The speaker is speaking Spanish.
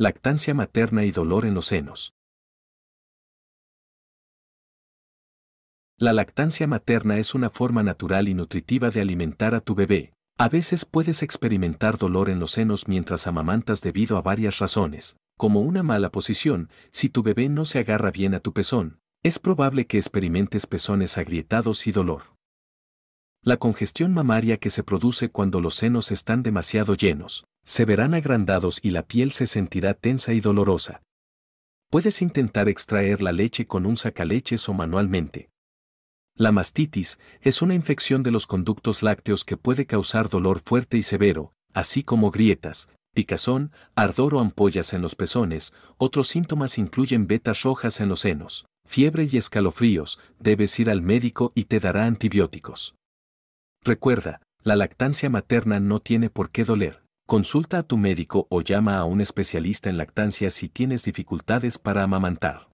lactancia materna y dolor en los senos. La lactancia materna es una forma natural y nutritiva de alimentar a tu bebé. A veces puedes experimentar dolor en los senos mientras amamantas debido a varias razones, como una mala posición, si tu bebé no se agarra bien a tu pezón, es probable que experimentes pezones agrietados y dolor. La congestión mamaria que se produce cuando los senos están demasiado llenos, se verán agrandados y la piel se sentirá tensa y dolorosa. Puedes intentar extraer la leche con un sacaleches o manualmente. La mastitis es una infección de los conductos lácteos que puede causar dolor fuerte y severo, así como grietas, picazón, ardor o ampollas en los pezones. Otros síntomas incluyen vetas rojas en los senos, fiebre y escalofríos. Debes ir al médico y te dará antibióticos. Recuerda, la lactancia materna no tiene por qué doler. Consulta a tu médico o llama a un especialista en lactancia si tienes dificultades para amamantar.